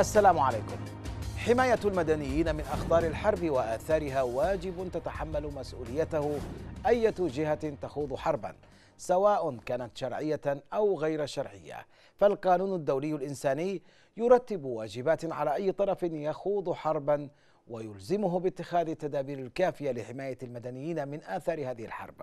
السلام عليكم حماية المدنيين من أخطار الحرب وآثارها واجب تتحمل مسؤوليته أية جهة تخوض حربا سواء كانت شرعية أو غير شرعية فالقانون الدولي الإنساني يرتب واجبات على أي طرف يخوض حربا ويلزمه باتخاذ التدابير الكافية لحماية المدنيين من آثار هذه الحرب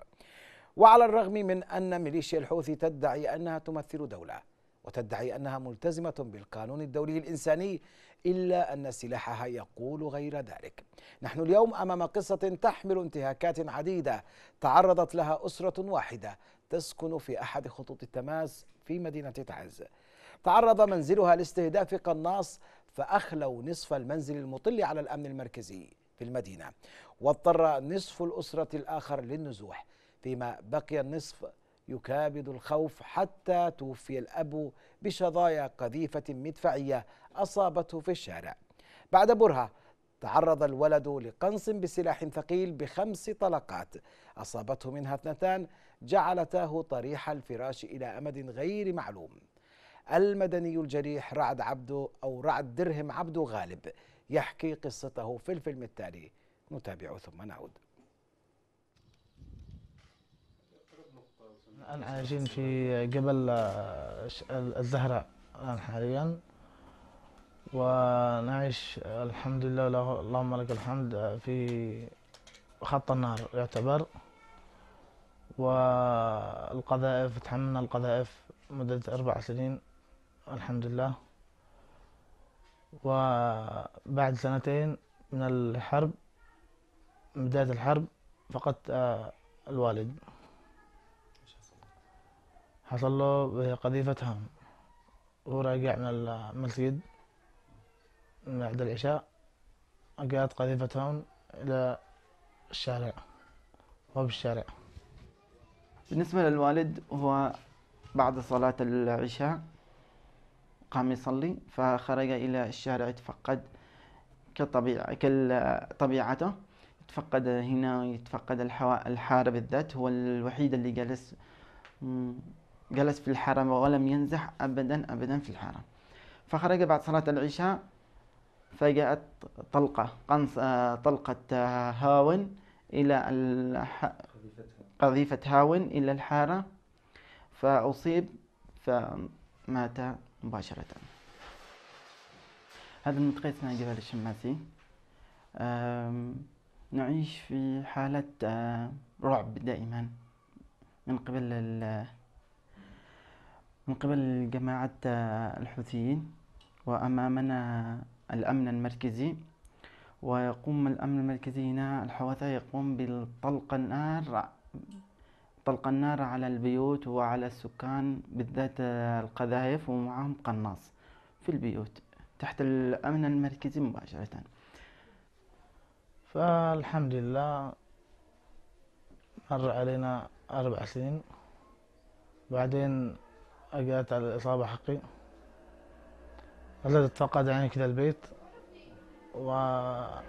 وعلى الرغم من أن ميليشيا الحوثي تدعي أنها تمثل دولة وتدعي أنها ملتزمة بالقانون الدولي الإنساني إلا أن سلاحها يقول غير ذلك نحن اليوم أمام قصة تحمل انتهاكات عديدة تعرضت لها أسرة واحدة تسكن في أحد خطوط التماس في مدينة تعز تعرض منزلها لاستهداف قناص فأخلوا نصف المنزل المطل على الأمن المركزي في المدينة واضطر نصف الأسرة الآخر للنزوح فيما بقي النصف يكابد الخوف حتى توفي الأب بشظايا قذيفة مدفعية أصابته في الشارع بعد برهة تعرض الولد لقنص بسلاح ثقيل بخمس طلقات أصابته منها اثنتان جعلتاه طريح الفراش إلى أمد غير معلوم المدني الجريح رعد عبده أو رعد درهم عبده غالب يحكي قصته في الفيلم التالي نتابعه ثم نعود الآن عايشين في جبل آه، الزهراء الآن حاليا ونعيش آه، الحمد لله اللهم لك الحمد آه، في خط النهر يعتبر والقذائف تحملنا القذائف مدة أربع سنين الحمد لله وبعد سنتين من الحرب بداية الحرب فقدت الوالد حصل له قذيفة هام وراجع من المسجد بعد العشاء جات قذيفة هام إلى الشارع هو بالشارع بالنسبة للوالد هو بعد صلاة العشاء قام يصلي فخرج إلى الشارع يتفقد كطبيعة كطبيعته يتفقد هنا يتفقد الحواء الحار بالذات هو الوحيد اللي جالس جلس في الحرم ولم ينزح أبدا أبدا في الحرم فخرج بعد صلاة العشاء فجاءت طلقة قنص آه، طلقة آه، هاون إلى الح... قذيفة هاون إلى الحارة فأصيب فمات مباشرة هذا المنطقة اسمها جبل الشماسي نعيش في حالة آه، رعب دائما من قبل من قبل جماعة آه، الحوثيين وأمامنا الأمن المركزي ويقوم الأمن المركزي هنا الحوثة يقوم بطلق النار طلق النار على البيوت وعلى السكان بالذات آه، القذايف ومعهم قناص في البيوت تحت الأمن المركزي مباشرة فالحمد لله مر علينا أربع سنين بعدين أجأت على الإصابة حقي الذي تفقد يعني كذا البيت وألقى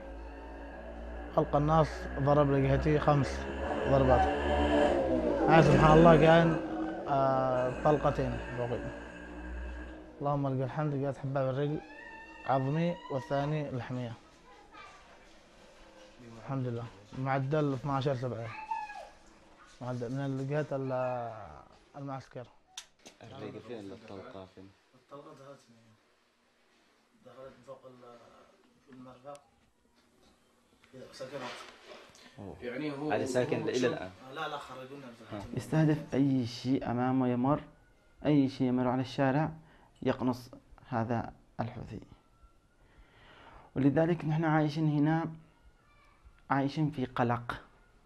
الناس ضرب لجهتي خمس ضربات يعني سبحان الله كان آه، طلقتين فوقي اللهم لك الحمد جات حباب الرجل عظمي والثاني لحمية الحمد لله معدل 12 سبعة معدل من الجهة المعسكر الريقة فين الطلقة فين؟ الطلقة دخلت معايا دخلت فوق المرفق إيه، سكنت يعني هو على ساكن الى الان لا لا خرجونا يستهدف اي شيء امامه يمر اي شيء يمر على الشارع يقنص هذا الحوثي ولذلك نحن عايشين هنا عايشين في قلق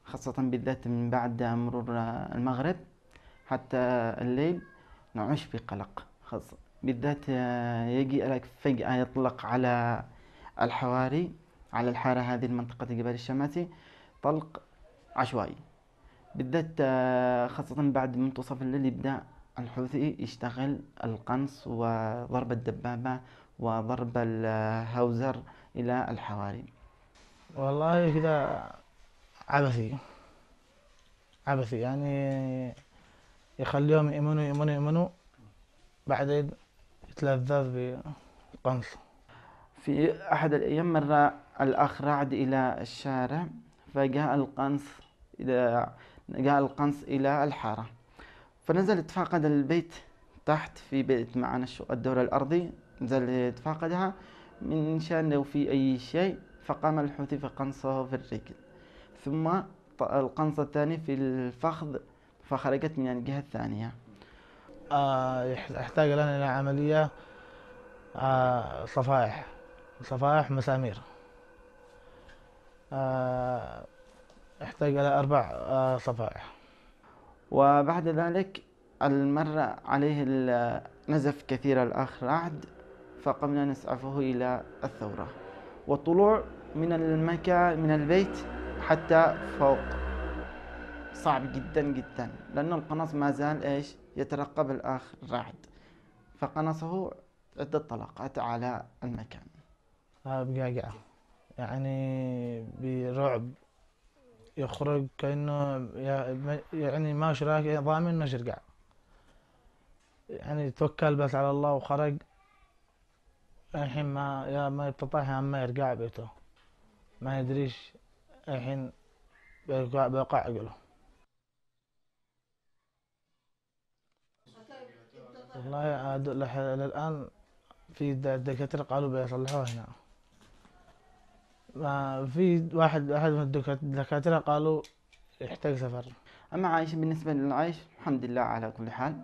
خاصة بالذات من بعد مرور المغرب حتى الليل نعيش في قلق خاصة بالذات آه، يجي لك فجأة يطلق على الحواري على الحارة هذه المنطقة الجبال الشماسي طلق عشوائي بالذات آه، خاصة بعد منتصف الليل يبدأ الحوثي يشتغل القنص وضرب الدبابة وضرب الهاوزر إلى الحواري والله كذا عبثي عبثي يعني يخليهم يؤمنوا يؤمنوا يؤمنوا بعدين يتلذذ بالقنص في أحد الأيام مر الأخ رعد إلى الشارع فجاء القنص إلى جاء القنص إلى الحارة فنزل يتفقد البيت تحت في بيت معنا الدور الأرضي نزل يتفقدها من شان لو في أي شيء فقام الحوثي فقنصه في الرجل ثم القنص الثاني في الفخذ فخرجت من يعني الجهة الثانية آه، يحتاج الآن إلى عملية آه، صفائح صفائح مسامير احتاج آه، إلى أربع صفائح وبعد ذلك المر عليه نزف كثير الأخ رعد فقمنا نسعفه إلى الثورة والطلوع من المكان من البيت حتى فوق صعب جدا جدا لأن القنص ما زال إيش يترقب الأخ الراعد فقنصه عدة طلقات على المكان بقعقعة آه، يعني برعب يخرج كأنه يعني ما شراك ضامن إنه شرقع يعني توكل بس على الله وخرج الحين ما يا ما يفتح يا ما يرجع بيته ما يدريش الحين بيقع عقله والله عاد الان للآن في دكاترة قالوا بيصلحوها هنا ما في واحد واحد من الدكاترة قالوا يحتاج سفر أما عايش بالنسبة للعيش الحمد لله على كل حال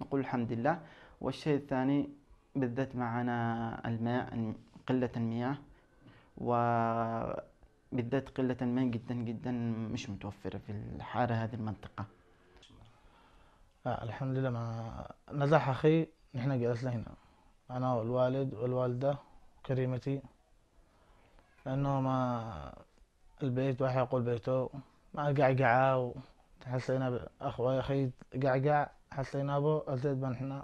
نقول الحمد لله والشيء الثاني بالذات معنا الماء قلة المياه وبالذات قلة الماء جدا جدا مش متوفرة في الحارة هذه المنطقة آه الحمد لله ما نزح أخي نحن جلسنا هنا أنا والوالد والوالدة وكريمتي لأنه ما البيت واحد يقول بيته ما قعقعة حسينا أخوي أخي قعقع حسينا به ما نحن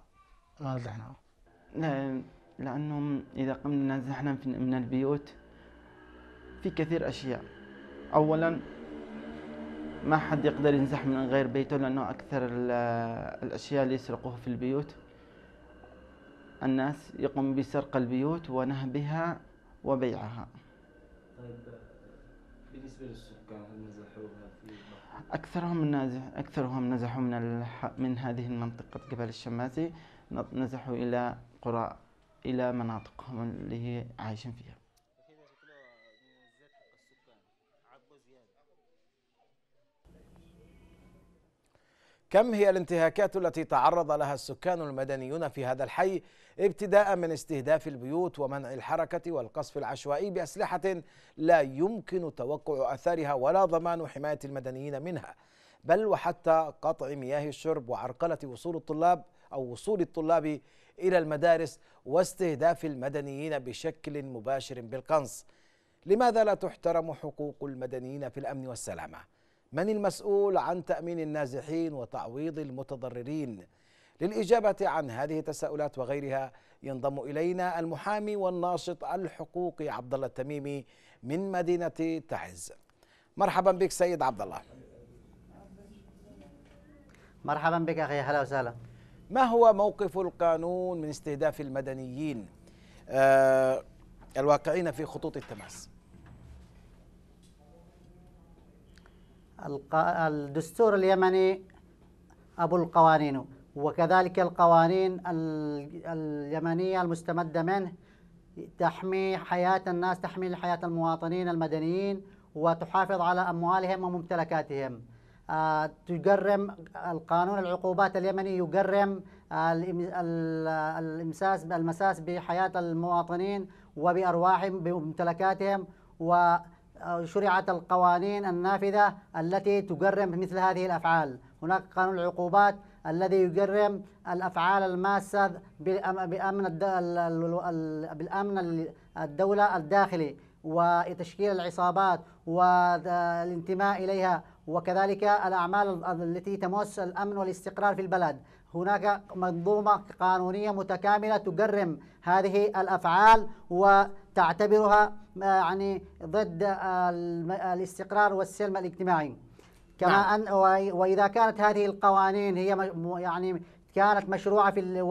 ما نزحنا لا نعم، لأنه إذا قمنا نزحنا من البيوت في كثير أشياء أولا ما حد يقدر ينزح من غير بيته لأنه أكثر الأشياء اللي يسرقوها في البيوت الناس يقوم بسرق البيوت ونهبها وبيعها طيب بالنسبة للسكان هل نزحوها في أكثرهم نازح أكثرهم نزحوا من الح... من هذه المنطقة جبل الشماسي نزحوا إلى قرى إلى مناطقهم اللي هي عايشين فيها كم هي الانتهاكات التي تعرض لها السكان المدنيون في هذا الحي ابتداء من استهداف البيوت ومنع الحركة والقصف العشوائي بأسلحة لا يمكن توقع أثارها ولا ضمان حماية المدنيين منها بل وحتى قطع مياه الشرب وعرقلة وصول الطلاب أو وصول الطلاب إلى المدارس واستهداف المدنيين بشكل مباشر بالقنص لماذا لا تحترم حقوق المدنيين في الأمن والسلامة؟ من المسؤول عن تأمين النازحين وتعويض المتضررين؟ للإجابة عن هذه التساؤلات وغيرها ينضم إلينا المحامي والناشط الحقوقي عبد الله التميمي من مدينة تعز. مرحبا بك سيد عبد الله. مرحبا بك أخي هلا وسهلا. ما هو موقف القانون من استهداف المدنيين آه الواقعين في خطوط التماس؟ الدستور اليمني أبو القوانين وكذلك القوانين اليمنية المستمدة منه تحمي حياة الناس تحمي حياة المواطنين المدنيين وتحافظ على أموالهم وممتلكاتهم آه، تجرم القانون العقوبات اليمني يجرم آه، الامساس المساس بحياه المواطنين وبارواحهم بممتلكاتهم و شرعت القوانين النافذة التي تجرم مثل هذه الأفعال هناك قانون العقوبات الذي يجرم الأفعال الماسة بأمن بالأمن الدولة الداخلي وتشكيل العصابات والانتماء إليها وكذلك الأعمال التي تمس الأمن والاستقرار في البلد هناك منظومة قانونية متكاملة تجرم هذه الأفعال و تعتبرها آه، يعني ضد آه، آه، الاستقرار والسلم الاجتماعي كما نعم. أن وإذا كانت هذه القوانين هي يعني كانت مشروعة في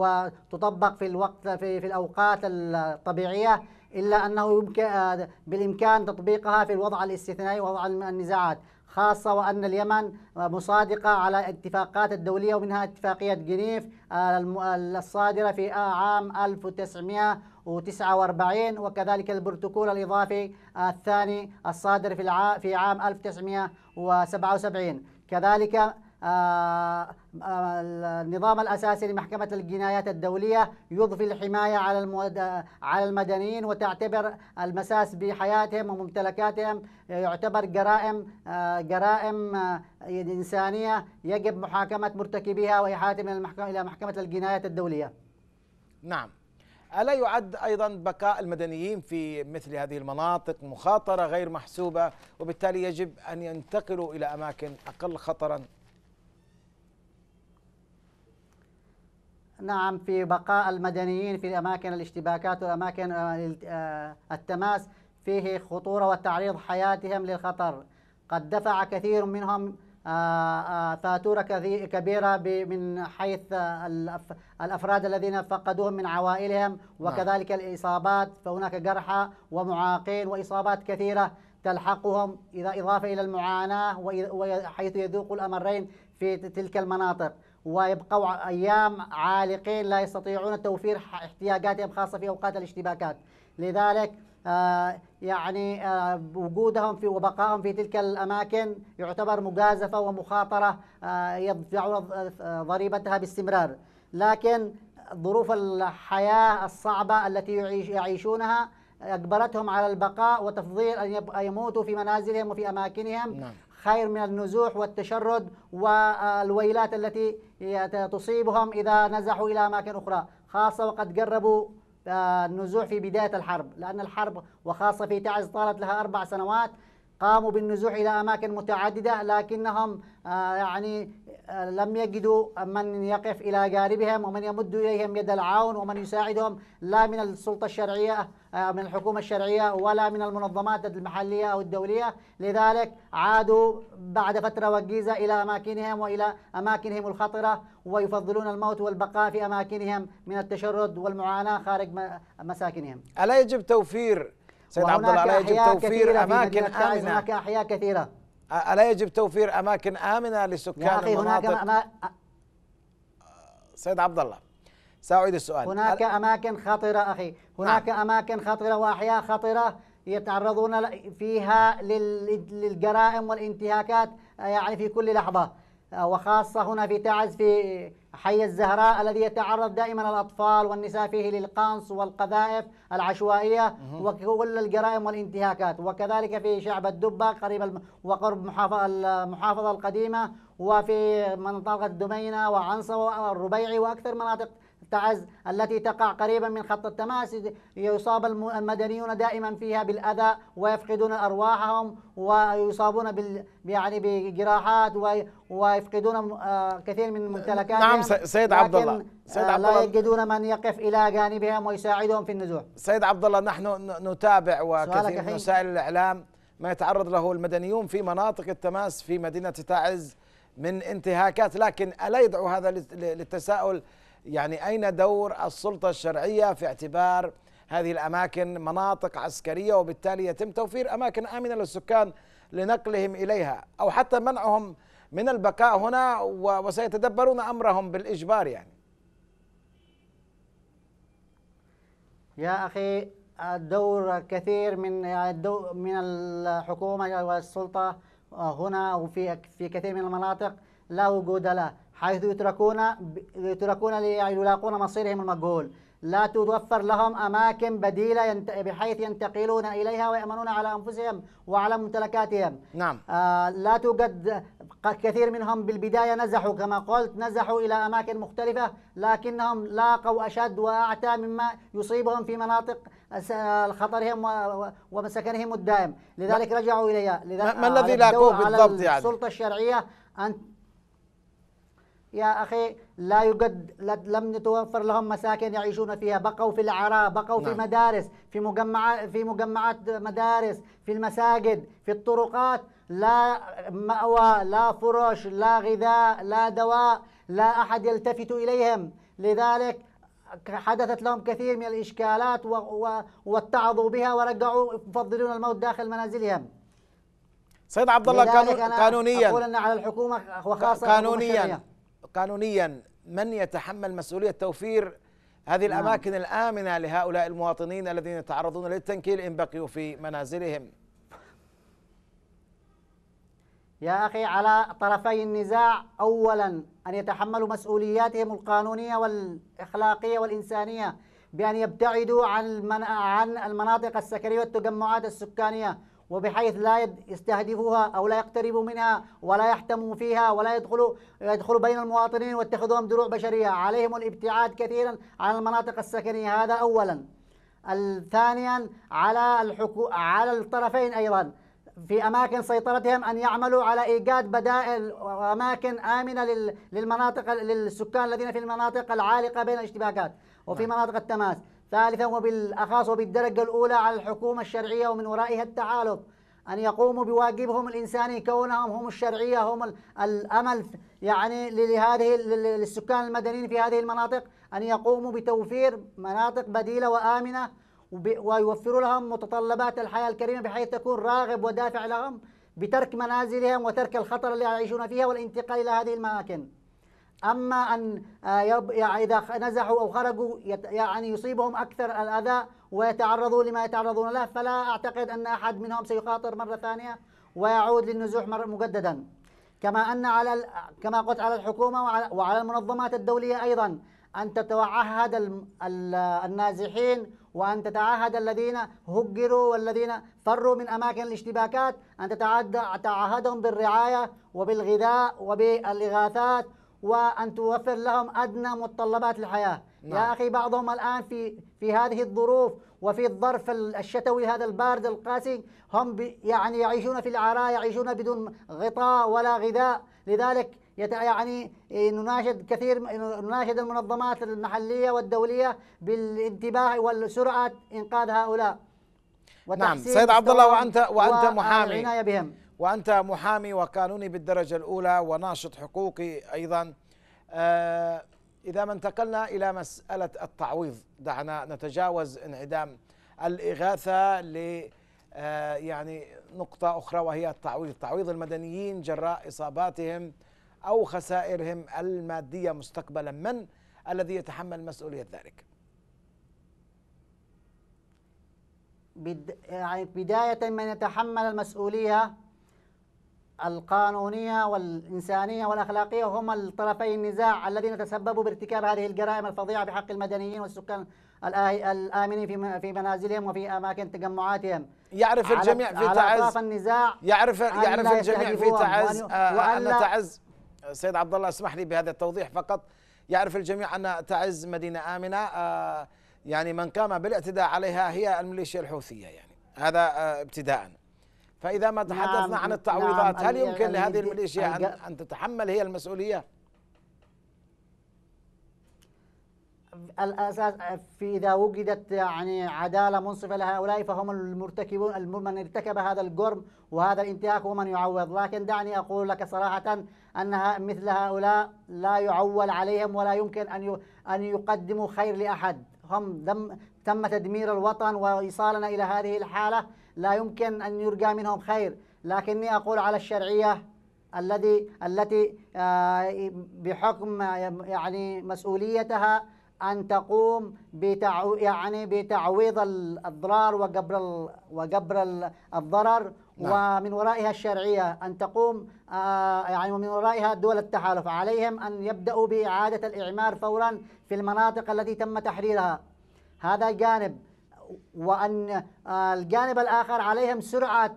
وتطبق في الوقت في, في الأوقات الطبيعية إلا أنه يمكن بالإمكان تطبيقها في الوضع الاستثنائي ووضع النزاعات خاصة وأن اليمن مصادقة على اتفاقات الدولية ومنها اتفاقية جنيف الصادرة في عام 1900 1949 وكذلك البروتوكول الإضافي الثاني الصادر في في عام 1977 كذلك آه، آه، النظام الأساسي لمحكمة الجنايات الدولية يضفي الحماية على على المدنيين وتعتبر المساس بحياتهم وممتلكاتهم يعتبر جرائم آه، جرائم إنسانية يجب محاكمة مرتكبيها وإحالتهم إلى محكمة الجنايات الدولية. نعم ألا يعد أيضا بقاء المدنيين في مثل هذه المناطق مخاطرة غير محسوبة وبالتالي يجب أن ينتقلوا إلى أماكن أقل خطرا نعم في بقاء المدنيين في أماكن الاشتباكات وأماكن آه، آه، التماس فيه خطورة وتعريض حياتهم للخطر قد دفع كثير منهم آه، آه، فاتورة كبيرة من حيث الأفراد الذين فقدوهم من عوائلهم نعم. وكذلك الإصابات فهناك جرحى ومعاقين وإصابات كثيرة تلحقهم إذا إضافة إلى المعاناة وحيث يذوقوا الأمرين في تلك المناطق ويبقوا أيام عالقين لا يستطيعون توفير احتياجاتهم خاصة في أوقات الاشتباكات لذلك آه، يعني آه، وجودهم في وبقائهم في تلك الأماكن يعتبر مجازفة ومخاطرة آه، يدفعون ضريبتها باستمرار لكن ظروف الحياة الصعبة التي يعيشونها أجبرتهم على البقاء وتفضيل أن يموتوا في منازلهم وفي أماكنهم نعم. خير من النزوح والتشرد والويلات التي تصيبهم إذا نزحوا إلى أماكن أخرى خاصة وقد قربوا آه، النزوع في بداية الحرب لأن الحرب وخاصة في تعز طالت لها أربع سنوات قاموا بالنزوح إلى أماكن متعددة لكنهم آه، يعني آه، لم يجدوا من يقف إلى جانبهم ومن يمد إليهم يد العون ومن يساعدهم لا من السلطة الشرعية آه، من الحكومة الشرعية ولا من المنظمات المحلية أو الدولية لذلك عادوا بعد فترة وجيزة إلى أماكنهم وإلى أماكنهم الخطرة ويفضلون الموت والبقاء في أماكنهم من التشرد والمعاناة خارج مساكنهم ألا يجب توفير سيد عبد الله الا يجب توفير اماكن امنه هناك احياء كثيره الا يجب توفير اماكن امنه لسكان يا أخي المناطق هناك أما... سيد عبد الله ساعيد السؤال هناك أ... اماكن خطره اخي هناك نعم. اماكن خطره واحياء خطره يتعرضون فيها لل... للجرائم والانتهاكات يعني في كل لحظه وخاصة هنا في تعز في حي الزهراء الذي يتعرض دائما الأطفال والنساء فيه للقنص والقذائف العشوائية وكل الجرائم والانتهاكات وكذلك في شعب الدبة قريب وقرب المحافظة القديمة وفي منطقة دمينة وعنصة والربيعي وأكثر مناطق تعز التي تقع قريبا من خط التماس يصاب المدنيون دائما فيها بالأذى ويفقدون أرواحهم ويصابون بال يعني بجراحات ويفقدون آه، كثير من ممتلكاتهم نعم سيد عبد الله سيد عبد الله لا يجدون من يقف إلى جانبهم ويساعدهم في النزوح سيد عبد الله نحن نتابع وكثير من وسائل الإعلام ما يتعرض له المدنيون في مناطق التماس في مدينة تعز من انتهاكات لكن ألا يدعو هذا للتساؤل يعني أين دور السلطة الشرعية في اعتبار هذه الأماكن مناطق عسكرية وبالتالي يتم توفير أماكن آمنة للسكان لنقلهم إليها أو حتى منعهم من البقاء هنا وسيتدبرون أمرهم بالإجبار يعني يا أخي الدور كثير من من الحكومة والسلطة هنا وفي في كثير من المناطق لا وجود له حيث يتركون يتركون ليلاقون مصيرهم المجهول لا تتوفر لهم أماكن بديلة ينت... بحيث ينتقلون إليها ويأمنون على أنفسهم وعلى ممتلكاتهم نعم آه لا توجد كثير منهم بالبداية نزحوا كما قلت نزحوا إلى أماكن مختلفة لكنهم لاقوا أشد وأعتى مما يصيبهم في مناطق خطرهم ومسكنهم الدائم لذلك ما رجعوا إليها لذلك ما الذي لاقوه بالضبط يعني السلطة الشرعية أن يا أخي لا يوجد لم نتوفر لهم مساكن يعيشون فيها بقوا في العراء بقوا نعم. في مدارس في مجمعات في مجمعات مدارس في المساجد في الطرقات لا مأوى لا فرش لا غذاء لا دواء لا أحد يلتفت إليهم لذلك حدثت لهم كثير من الإشكالات و... و... واتعظوا بها ورجعوا يفضلون الموت داخل منازلهم سيد عبد الله قانونيا أقول أن على الحكومة وخاصة قانونيا قانونيا من يتحمل مسؤولية توفير هذه نعم. الأماكن الآمنة لهؤلاء المواطنين الذين يتعرضون للتنكيل إن بقيوا في منازلهم يا أخي على طرفي النزاع أولا أن يتحملوا مسؤولياتهم القانونية والإخلاقية والإنسانية بأن يبتعدوا عن عن المناطق السكنية والتجمعات السكانية وبحيث لا يستهدفوها أو لا يقتربوا منها ولا يحتموا فيها ولا يدخلوا يدخلوا بين المواطنين واتخذوهم دروع بشرية عليهم الابتعاد كثيرا عن المناطق السكنية هذا أولا ثانيا على الحكو على الطرفين أيضا في أماكن سيطرتهم أن يعملوا على إيجاد بدائل وأماكن آمنة للمناطق للسكان الذين في المناطق العالقة بين الاشتباكات وفي نعم. مناطق التماس ثالثا وبالأخص وبالدرجة الأولى على الحكومة الشرعية ومن ورائها التعالف أن يقوموا بواجبهم الإنساني كونهم هم الشرعية هم الأمل يعني لهذه للسكان المدنيين في هذه المناطق أن يقوموا بتوفير مناطق بديلة وآمنة ويوفروا لهم متطلبات الحياة الكريمة بحيث تكون راغب ودافع لهم بترك منازلهم وترك الخطر اللي يعيشون فيها والانتقال إلى هذه الأماكن. أما أن يعني إذا نزحوا أو خرجوا يعني يصيبهم أكثر الأذى ويتعرضوا لما يتعرضون له فلا أعتقد أن أحد منهم سيخاطر مرة ثانية ويعود للنزوح مجددا كما أن على كما قلت على الحكومة وعلى, وعلى المنظمات الدولية أيضا أن تتعهد النازحين وأن تتعهد الذين هجروا والذين فروا من أماكن الاشتباكات أن تتعهدهم بالرعاية وبالغذاء وبالإغاثات وأن توفر لهم أدنى متطلبات الحياة نعم. يا أخي بعضهم الآن في في هذه الظروف وفي الظرف الشتوي هذا البارد القاسي هم يعني يعيشون في العراء يعيشون بدون غطاء ولا غذاء لذلك يعني إيه، نناشد كثير نناشد المنظمات المحلية والدولية بالانتباه وسرعة إنقاذ هؤلاء نعم سيد عبد الله وأنت وأنت محامي بهم وأنت محامي وقانوني بالدرجة الأولى وناشط حقوقي أيضا آه، إذا ما انتقلنا إلى مسألة التعويض دعنا نتجاوز انعدام الإغاثة ل آه، يعني نقطة أخرى وهي التعويض تعويض المدنيين جراء إصاباتهم أو خسائرهم المادية مستقبلا من الذي يتحمل مسؤولية ذلك يعني بداية من يتحمل المسؤولية القانونية والإنسانية والأخلاقية هم الطرفي النزاع الذين تسببوا بارتكاب هذه الجرائم الفظيعة بحق المدنيين والسكان الآمنين في منازلهم وفي أماكن تجمعاتهم يعرف الجميع في تعز النزاع يعرف يعرف الجميع في تعز آه، أن تعز سيد عبد الله اسمح لي بهذا التوضيح فقط يعرف الجميع أن تعز مدينة آمنة آه، يعني من قام بالاعتداء عليها هي الميليشيا الحوثية يعني هذا آه، ابتداءً فإذا ما تحدثنا نعم عن نعم، التعويضات نعم هل يمكن لهذه الميليشيا أن, أن تتحمل هي المسؤولية؟ الاساس في اذا وجدت يعني عداله منصفه لهؤلاء فهم المرتكبون من ارتكب هذا الجرم وهذا الانتهاك هو من يعوض، لكن دعني اقول لك صراحه انها مثل هؤلاء لا يعول عليهم ولا يمكن ان ان يقدموا خير لاحد، هم دم تم تدمير الوطن وايصالنا الى هذه الحاله لا يمكن أن يرجى منهم خير لكني أقول على الشرعية الذي التي آه، بحكم يعني مسؤوليتها أن تقوم بتعو يعني بتعويض الأضرار وقبر ال وجبر الضرر نعم. ومن ورائها الشرعية أن تقوم آه، يعني ومن ورائها دول التحالف عليهم أن يبدأوا بإعادة الإعمار فورا في المناطق التي تم تحريرها هذا جانب وأن آه، الجانب الآخر عليهم سرعة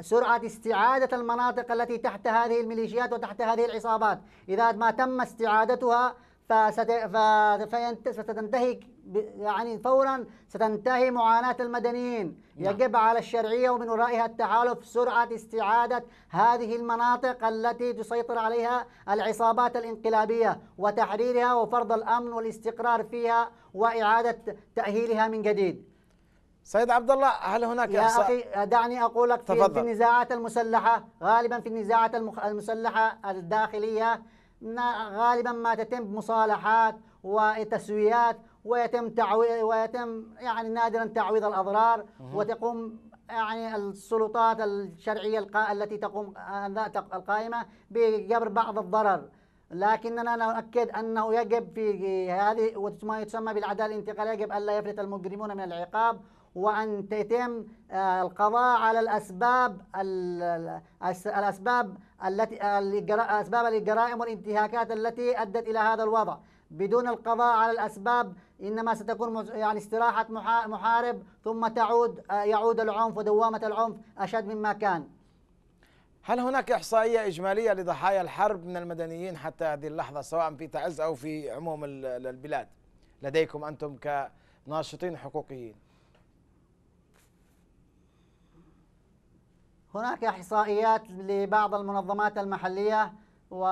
سرعة استعادة المناطق التي تحت هذه الميليشيات وتحت هذه العصابات إذا ما تم استعادتها فستنتهي يعني فورا ستنتهي معاناة المدنيين نعم. يجب على الشرعية ومن ورائها التحالف سرعة استعادة هذه المناطق التي تسيطر عليها العصابات الانقلابية وتحريرها وفرض الأمن والاستقرار فيها وإعادة تأهيلها من جديد سيد عبد الله هل هناك يا أخي دعني أقول لك في, في النزاعات المسلحة غالبا في النزاعات المسلحة الداخلية غالبا ما تتم مصالحات وتسويات ويتم تعويض ويتم يعني نادرا تعويض الأضرار وتقوم يعني السلطات الشرعية التي تقوم القائمة بجبر بعض الضرر لكننا نؤكد أنه يجب في هذه ما يسمى بالعدالة الانتقالية يجب ألا يفلت المجرمون من العقاب وأن يتم آه، القضاء على الأسباب الأسباب التي أسباب الجرائم والانتهاكات التي أدت إلى هذا الوضع بدون القضاء على الأسباب إنما ستكون يعني استراحة محارب ثم تعود آه، يعود العنف ودوامة العنف أشد مما كان هل هناك إحصائية إجمالية لضحايا الحرب من المدنيين حتى هذه اللحظة سواء في تعز أو في عموم البلاد لديكم أنتم كناشطين حقوقيين هناك إحصائيات لبعض المنظمات المحلية و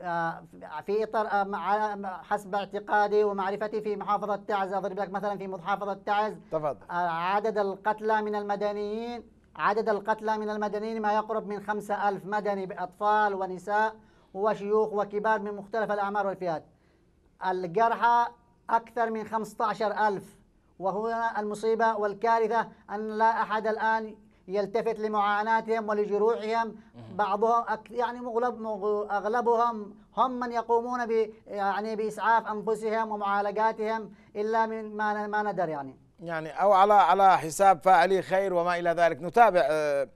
آه، في اطار آه، حسب اعتقادي ومعرفتي في محافظه تعز اضرب لك مثلا في محافظه تعز تفضل آه، عدد القتلى من المدنيين عدد القتلى من المدنيين ما يقرب من 5000 مدني باطفال ونساء وشيوخ وكبار من مختلف الاعمار والفئات الجرحى اكثر من 15000 وهنا المصيبه والكارثه ان لا احد الان يلتفت لمعاناتهم ولجروحهم بعضهم يعني مغلب اغلبهم هم من يقومون ب يعني باسعاف انفسهم ومعالجاتهم الا من ما ما ندر يعني يعني او على على حساب فاعلي خير وما الى ذلك نتابع آه،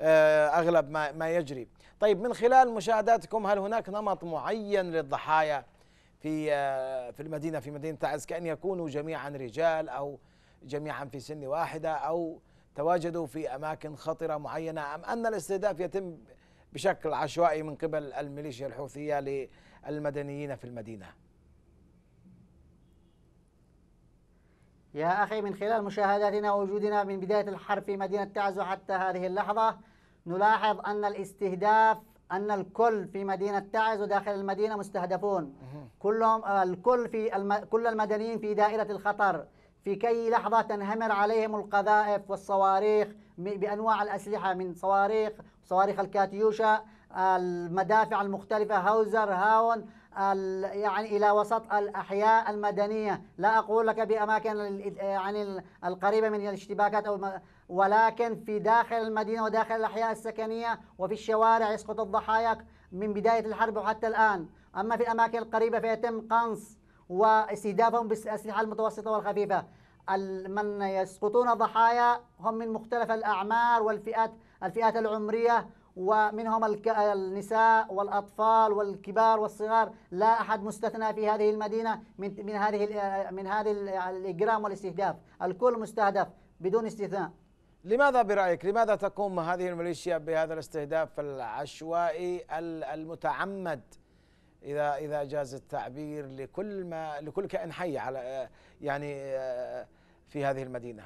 آه، اغلب ما ما يجري طيب من خلال مشاهداتكم هل هناك نمط معين للضحايا في آه، في المدينه في مدينه تعز كان يكونوا جميعا رجال او جميعا في سن واحده او تواجدوا في أماكن خطرة معينة أم أن الاستهداف يتم بشكل عشوائي من قبل الميليشيا الحوثية للمدنيين في المدينة يا أخي من خلال مشاهداتنا ووجودنا من بداية الحرب في مدينة تعز حتى هذه اللحظة نلاحظ أن الاستهداف أن الكل في مدينة تعز وداخل المدينة مستهدفون كلهم الكل في الم... كل المدنيين في دائرة الخطر في كي لحظة تنهمر عليهم القذائف والصواريخ بأنواع الأسلحة من صواريخ صواريخ الكاتيوشا المدافع المختلفة هاوزر هاون يعني إلى وسط الأحياء المدنية لا أقول لك بأماكن يعني القريبة من الاشتباكات أو ولكن في داخل المدينة وداخل الأحياء السكنية وفي الشوارع يسقط الضحايا من بداية الحرب وحتى الآن أما في الأماكن القريبة فيتم قنص واستهدافهم بالأسلحة المتوسطة والخفيفة من يسقطون ضحايا هم من مختلف الأعمار والفئات الفئات العمرية ومنهم النساء والأطفال والكبار والصغار لا أحد مستثنى في هذه المدينة من من هذه من هذه الإجرام والاستهداف الكل مستهدف بدون استثناء لماذا برأيك لماذا تقوم هذه الميليشيا بهذا الاستهداف العشوائي المتعمد اذا اذا جاز التعبير لكل ما لكل كائن حي على يعني في هذه المدينه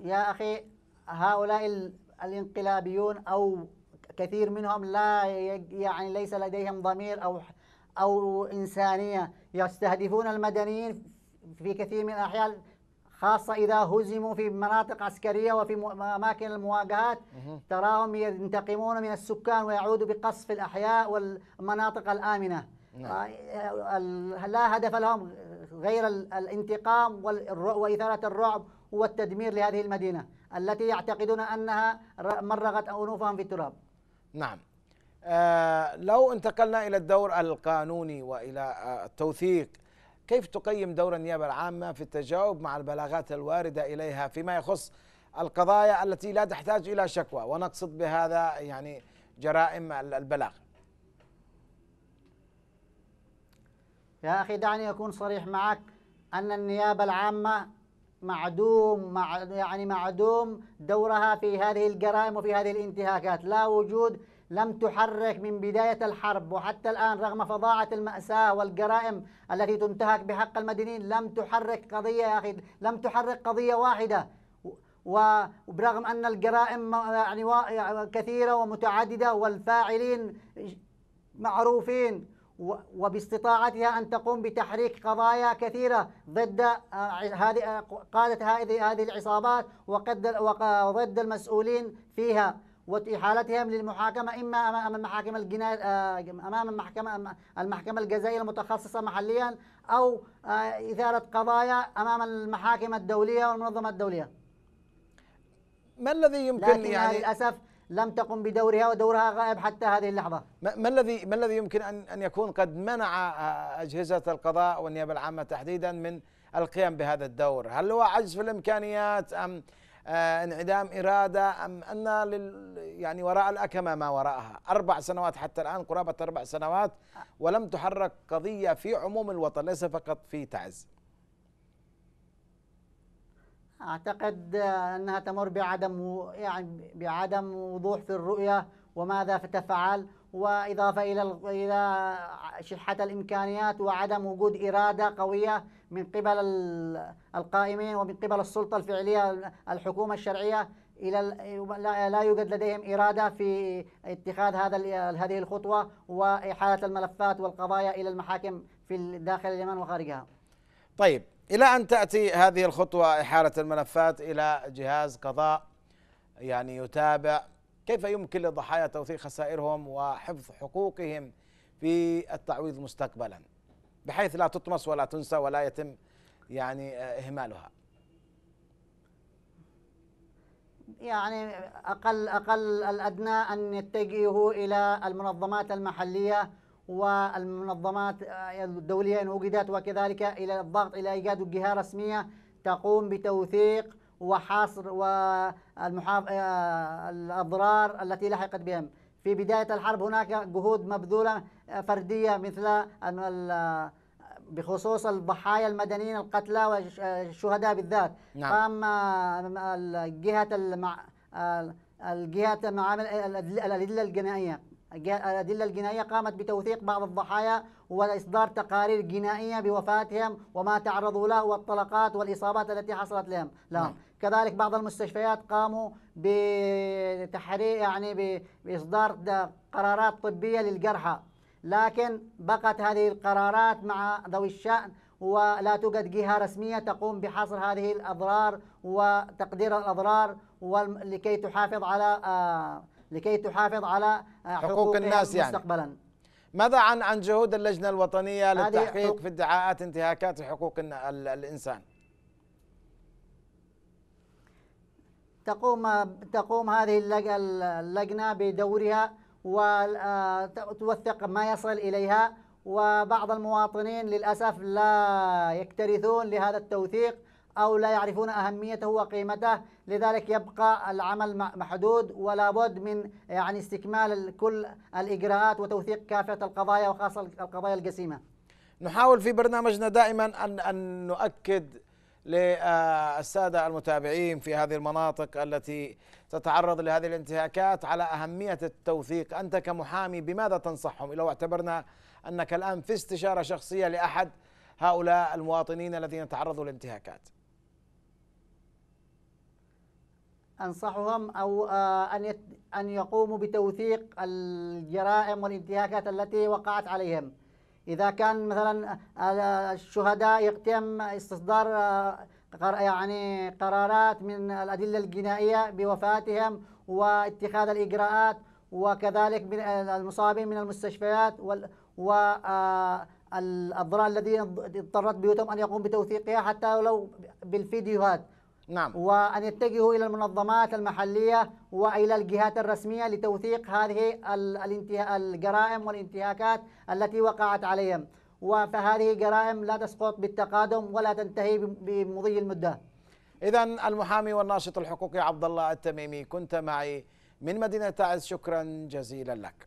يا اخي هؤلاء الانقلابيون او كثير منهم لا يعني ليس لديهم ضمير او او انسانيه يستهدفون المدنيين في كثير من الاحيان خاصة إذا هزموا في مناطق عسكرية وفي أماكن المواجهات تراهم ينتقمون من السكان ويعودوا بقصف الأحياء والمناطق الآمنة نعم. آه، لا هدف لهم غير الانتقام وإثارة الرعب والتدمير لهذه المدينة التي يعتقدون أنها مرغت أنوفهم في التراب نعم آه لو انتقلنا إلى الدور القانوني وإلى آه التوثيق كيف تقيم دور النيابة العامة في التجاوب مع البلاغات الواردة إليها فيما يخص القضايا التي لا تحتاج إلى شكوى ونقصد بهذا يعني جرائم البلاغ يا أخي دعني أكون صريح معك أن النيابة العامة معدوم مع يعني معدوم دورها في هذه الجرائم وفي هذه الانتهاكات لا وجود لم تحرك من بداية الحرب وحتى الآن رغم فظاعة المأساة والجرائم التي تنتهك بحق المدنيين لم تحرك قضية يا أخي لم تحرك قضية واحدة وبرغم أن الجرائم يعني, يعني كثيرة ومتعددة والفاعلين معروفين وباستطاعتها أن تقوم بتحريك قضايا كثيرة ضد آه، هذه آه، قادة هذه العصابات وضد المسؤولين فيها وإحالتهم للمحاكمة إما أمام المحاكم الجنائيه آه، أمام المحكمة المحكمة الجزائية المتخصصة محليا أو آه، إثارة قضايا أمام المحاكم الدولية والمنظمة الدولية ما الذي يمكن لكن يعني, يعني للأسف لم تقم بدورها ودورها غائب حتى هذه اللحظة ما الذي ما الذي يمكن أن أن يكون قد منع آه، أجهزة القضاء والنيابة العامة تحديدا من القيام بهذا الدور هل هو عجز في الإمكانيات أم آه، انعدام اراده ام ان لل يعني وراء الاكمه ما وراءها، اربع سنوات حتى الان قرابه اربع سنوات ولم تحرك قضيه في عموم الوطن ليس فقط في تعز. اعتقد انها تمر بعدم يعني بعدم وضوح في الرؤيه وماذا تفعل واضافه الى الى شحه الامكانيات وعدم وجود اراده قويه من قبل القائمين ومن قبل السلطة الفعلية الحكومة الشرعية إلى لا يوجد لديهم إرادة في اتخاذ هذا هذه الخطوة وإحالة الملفات والقضايا إلى المحاكم في داخل اليمن وخارجها طيب إلى أن تأتي هذه الخطوة إحالة الملفات إلى جهاز قضاء يعني يتابع كيف يمكن للضحايا توثيق خسائرهم وحفظ حقوقهم في التعويض مستقبلا بحيث لا تطمس ولا تنسى ولا يتم يعني آه، إهمالها يعني أقل أقل الأدنى أن يتجهوا إلى المنظمات المحلية والمنظمات آه، الدولية إن وجدت وكذلك إلى الضغط إلى إيجاد جهة رسمية تقوم بتوثيق وحصر والمحاف... آه، الأضرار التي لحقت بهم في بداية الحرب هناك جهود مبذولة فردية مثل أن بخصوص الضحايا المدنيين القتلى والشهداء بالذات نعم. قام الجهة المع... الجهة معامل الأدلة الجنائية الأدلة الجنائية قامت بتوثيق بعض الضحايا وإصدار تقارير جنائية بوفاتهم وما تعرضوا له والطلقات والإصابات التي حصلت لهم لهم نعم. كذلك بعض المستشفيات قاموا بتحرير يعني بإصدار قرارات طبية للجرحى لكن بقت هذه القرارات مع ذوي الشأن ولا توجد جهة رسمية تقوم بحصر هذه الأضرار وتقدير الأضرار لكي تحافظ على آه، لكي تحافظ على آه، حقوق الناس يعني مستقبلا ماذا عن عن جهود اللجنة الوطنية للتحقيق في ادعاءات انتهاكات حقوق الإنسان تقوم تقوم هذه اللجنة بدورها وتوثق آه، ما يصل إليها وبعض المواطنين للأسف لا يكترثون لهذا التوثيق أو لا يعرفون أهميته وقيمته لذلك يبقى العمل محدود ولا بد من يعني استكمال كل الإجراءات وتوثيق كافة القضايا وخاصة القضايا الجسيمة نحاول في برنامجنا دائما أن, أن نؤكد للساده المتابعين في هذه المناطق التي تتعرض لهذه الانتهاكات على اهميه التوثيق، انت كمحامي بماذا تنصحهم لو اعتبرنا انك الان في استشاره شخصيه لاحد هؤلاء المواطنين الذين تعرضوا لانتهاكات. انصحهم او آه، ان ان يقوموا بتوثيق الجرائم والانتهاكات التي وقعت عليهم. إذا كان مثلا آه، آه، الشهداء يتم استصدار آه، يعني قرارات من الأدلة الجنائية بوفاتهم واتخاذ الإجراءات وكذلك من المصابين من المستشفيات والأضرار الذين اضطرت بيوتهم أن يقوم بتوثيقها حتى لو بالفيديوهات نعم وأن يتجهوا إلى المنظمات المحلية وإلى الجهات الرسمية لتوثيق هذه الجرائم والانتهاكات التي وقعت عليهم فهذه جرائم لا تسقط بالتقادم ولا تنتهي بمضي المدة إذا المحامي والناشط الحقوقي عبد الله التميمي كنت معي من مدينة تعز شكرا جزيلا لك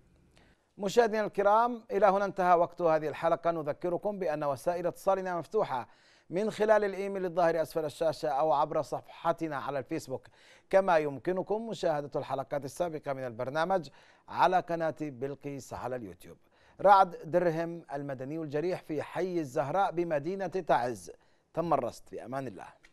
مشاهدينا الكرام إلى هنا انتهى وقت هذه الحلقة نذكركم بأن وسائل اتصالنا مفتوحة من خلال الإيميل الظاهر أسفل الشاشة أو عبر صفحتنا على الفيسبوك كما يمكنكم مشاهدة الحلقات السابقة من البرنامج على قناة بلقيس على اليوتيوب رعد درهم المدني الجريح في حي الزهراء بمدينة تعز تم الرصد في أمان الله